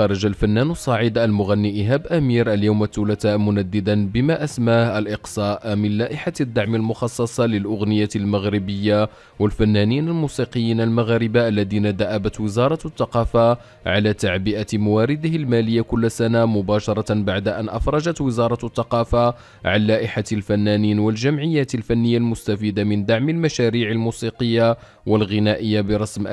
خرج الفنان الصاعد المغني إيهاب أمير اليوم الثلاثاء منددا بما أسماه الإقصاء من لائحة الدعم المخصصة للأغنية المغربية والفنانين الموسيقيين المغاربة الذين دأبت وزارة الثقافة على تعبئة موارده المالية كل سنة مباشرة بعد أن أفرجت وزارة الثقافة عن لائحة الفنانين والجمعيات الفنية المستفيدة من دعم المشاريع الموسيقية والغنائية برسم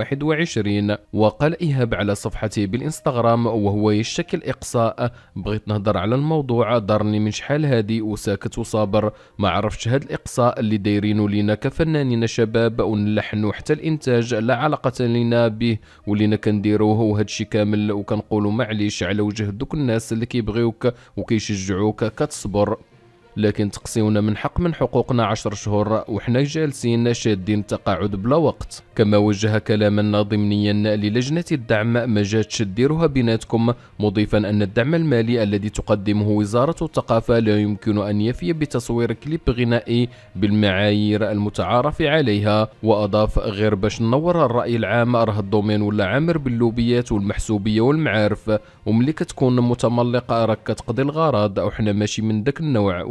2020-2021 وقال إيهاب على على صفحته بالانستغرام وهو يشتكي الاقصاء بغيت نهضر على الموضوع دارني من شحال هادي وساكت وصابر ما عرفتش هاد الاقصاء اللي دايرينو لينا كفنانين شباب ونلحنو حتى الانتاج لا علاقه لنا به ولينا كنديروه وهادشي كامل وكنقولوا معليش على وجه دوك الناس اللي كيبغيوك وكيشجعوك كتصبر لكن تقصيونا من حق من حقوقنا عشر شهور وحنا جالسين شادين التقاعد بلا وقت كما وجه كلاما ضمنيا للجنة الدعم ما جاتش ديرها بيناتكم مضيفا أن الدعم المالي الذي تقدمه وزارة الثقافة لا يمكن أن يفي بتصوير كليب غنائي بالمعايير المتعارف عليها وأضاف غير باش ننور الرأي العام راه الدومين ولا عامر باللوبيات والمحسوبية والمعارف وملي كتكون متملق راك كتقضي الغرض وحنا ماشي من داك النوع